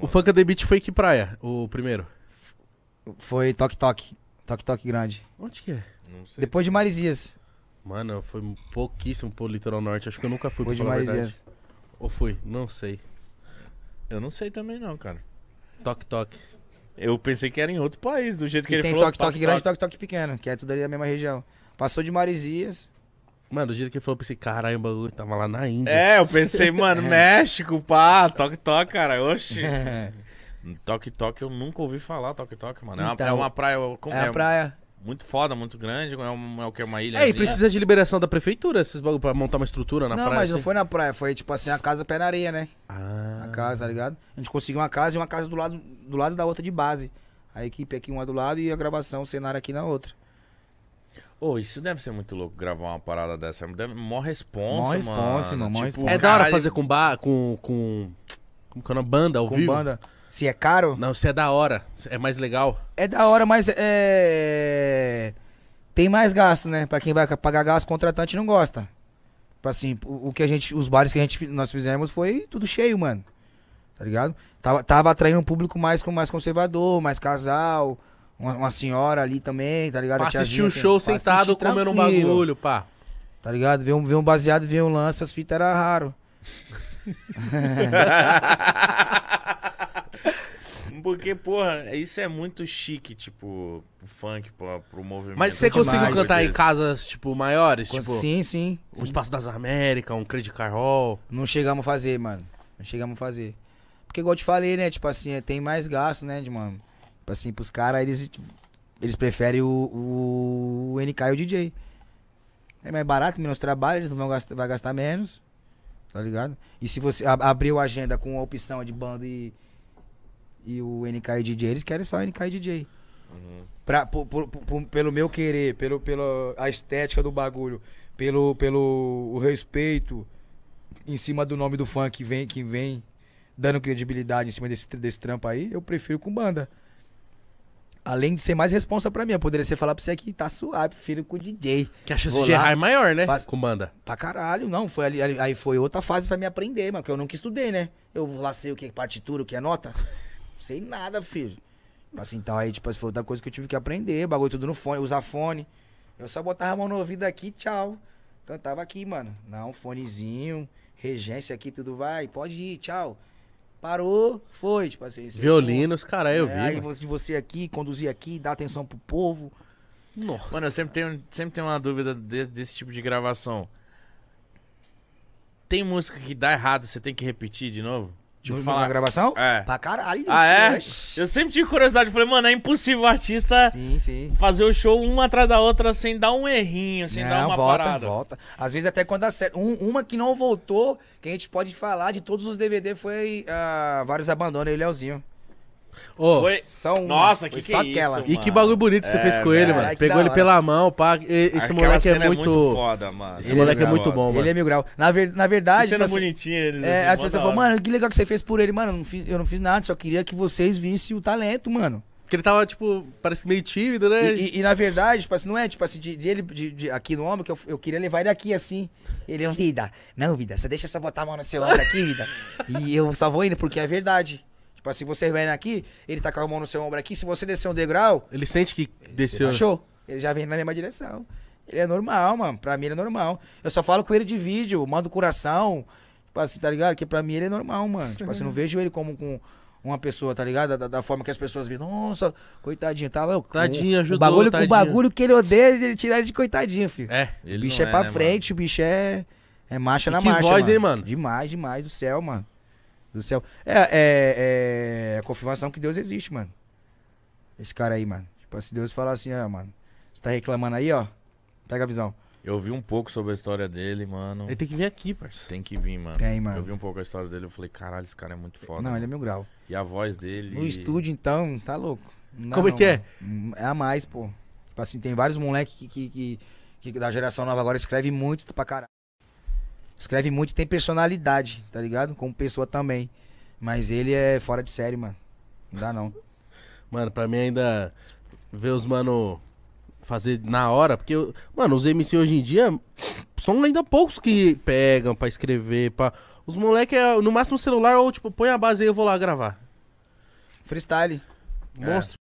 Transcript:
o Funk The Beat foi que praia, o primeiro? Foi Toque Toque. Toque Toque Grande. Onde que é? Não sei. Depois de Marizias. Mano, foi pouquíssimo pro litoral norte. Acho que eu nunca fui Depois de Marizias. Ou fui? Não sei. Eu não sei também não, cara. Toque Toque. Eu pensei que era em outro país, do jeito que, que ele falou. Tem toque, toque, toque grande, toque, toque pequeno, que é tudo ali da mesma região. Passou de Marizias, Mano, do jeito que ele falou, eu pensei, caralho, o bagulho tava lá na Índia. É, eu pensei, mano, é. México, pá, toque, toque, cara, oxi. É. Toque, toque, eu nunca ouvi falar, toque, toque, mano. É então, é, uma, é uma praia. Como é, é uma praia. Muito foda, muito grande, é, é o que? Uma ilha. É, e precisa de liberação da prefeitura, esses bagulho, pra montar uma estrutura na não, praia. Não, mas assim. não foi na praia, foi tipo assim, a casa pé na areia, né? Ah. A casa, tá ligado? A gente conseguiu uma casa e uma casa do lado, do lado da outra de base. A equipe aqui, uma do lado, e a gravação, o cenário aqui na outra. Oh, isso deve ser muito louco gravar uma parada dessa. Deve... Mó responsa, mó responsa, mano. tipo, responsa. É da hora fazer com bar, com, com. Como que é uma banda ao com vivo? Banda. Se é caro? Não, se é da hora. É mais legal. É da hora, mas é. Tem mais gasto, né? Pra quem vai pagar gasto, contratante não gosta. Tipo assim, o que a gente. Os bares que a gente, nós fizemos foi tudo cheio, mano. Tá ligado? Tava, tava atraindo um público mais, mais conservador, mais casal uma, uma senhora ali também, tá ligado? Pra assistir um show tem... sentado comendo um bagulho, pá. Tá ligado? Ver um, ver um baseado, ver um lance, as fitas era raro. Porque, porra, isso é muito chique, tipo, o funk pro, pro movimento. Mas você demais, conseguiu cantar em casas, tipo, maiores? Cons... Tipo, sim, sim. O Espaço das Américas, um Credit Card Hall. Não chegamos a fazer, mano. Não chegamos a fazer. Porque, igual eu te falei, né? Tipo assim, é, tem mais gasto, né, de, mano? Tipo assim, pros caras, eles, eles preferem o, o NK e o DJ. É mais barato, menos trabalho, eles não vão gastar, vai gastar menos. Tá ligado? E se você ab abriu a agenda com a opção de banda e, e o NK e DJ, eles querem só o NK e DJ. Uhum. Pra, por, por, por, pelo meu querer, pelo, pela a estética do bagulho, pelo, pelo o respeito em cima do nome do funk que vem, que vem dando credibilidade em cima desse, desse trampo aí, eu prefiro com banda. Além de ser mais responsa pra mim, eu poderia ser falar pra você que tá suave, filho com o DJ. Que a chance Vou de errar é maior, né? Faz... Com banda. Pra caralho, não. Foi ali, ali, aí foi outra fase pra me aprender, mano, que eu nunca estudei, né? Eu lá sei o que é partitura, o que é nota. sem sei nada, filho. Assim, então aí, tipo, foi outra coisa que eu tive que aprender. Bagulho tudo no fone, usar fone. Eu só botava a mão no ouvido aqui, tchau. Cantava então, aqui, mano. Não, fonezinho, regência aqui, tudo vai. Pode ir, tchau. Parou, foi, tipo assim. Violinos, cara, eu é, vi. Aí de você aqui, conduzir aqui, dar atenção pro povo. Nossa. Mano, eu sempre tenho, sempre tenho uma dúvida de, desse tipo de gravação. Tem música que dá errado, você tem que repetir de novo? De no, falar na gravação? É. Pra caralho. Ah, é? Eu sempre tive curiosidade. Falei, mano, é impossível o artista sim, sim. fazer o show uma atrás da outra sem dar um errinho, sem não, dar uma volta, parada. volta. Às vezes até quando acerta. Um, uma que não voltou, que a gente pode falar de todos os DVD foi uh, vários abandonos, eu e o Leozinho. Oh, Foi... São... Nossa, que, que só que é aquela. Isso, e que bagulho bonito você é, fez com ele, mano. É, Pegou ele pela mão, pá. E, esse aquela moleque é, é muito. É muito foda, mano. Esse ele moleque é, muito bom, mano. Ele é mil grau. Na, ver... Na verdade. Cena tipo assim, bonitinha, eles. É, assim, as pessoas falam, mano, que legal que você fez por ele, mano. Não fiz, eu não fiz nada, só queria que vocês vissem o talento, mano. Porque ele tava, tipo, parece meio tímido, né? E, e, e na verdade, tipo assim, não é, tipo assim, de, de ele de, de, aqui no ombro, que eu, eu queria levar ele aqui, assim. Ele, vida, não, vida, você deixa eu só botar a mão no seu ombro aqui, vida. E eu só vou indo, porque é verdade. Tipo assim, você vem aqui, ele tá com a mão no seu ombro aqui, se você descer um degrau. Ele sente que desceu. Achou? Ele já vem na mesma direção. Ele é normal, mano. Pra mim ele é normal. Eu só falo com ele de vídeo, mando coração. Tipo assim, tá ligado? Que pra mim ele é normal, mano. Tipo assim, não vejo ele como com uma pessoa, tá ligado? Da, da forma que as pessoas viram. Nossa, coitadinho, tá louco. Tadinho, ajudou. O bagulho, tadinho. o bagulho que ele odeia, ele tira ele de coitadinho, filho. É, ele O bicho é, é pra né, frente, mano? o bicho é. É marcha e na que marcha. Que voz, mano. hein, mano? Demais, demais do céu, mano do céu. É, é, é a confirmação que Deus existe, mano. Esse cara aí, mano. Tipo, se Deus falar assim, ah, mano, você tá reclamando aí, ó. Pega a visão. Eu vi um pouco sobre a história dele, mano. Ele tem que vir aqui, parceiro. Tem que vir, mano. Tem, mano. Eu vi um pouco a história dele, eu falei, caralho, esse cara é muito foda. Não, mano. ele é mil grau. E a voz dele. No estúdio, então, tá louco. Não, Como é que é? É a mais, pô. Tipo assim, tem vários moleques que, que, que, que da geração nova agora escreve muito pra caralho. Escreve muito e tem personalidade, tá ligado? Como pessoa também. Mas ele é fora de série, mano. Não dá não. Mano, pra mim ainda ver os mano fazer na hora, porque, eu, mano, os MC hoje em dia são ainda poucos que pegam pra escrever, pra... Os moleque é no máximo celular ou tipo, põe a base aí eu vou lá gravar. Freestyle. Monstro.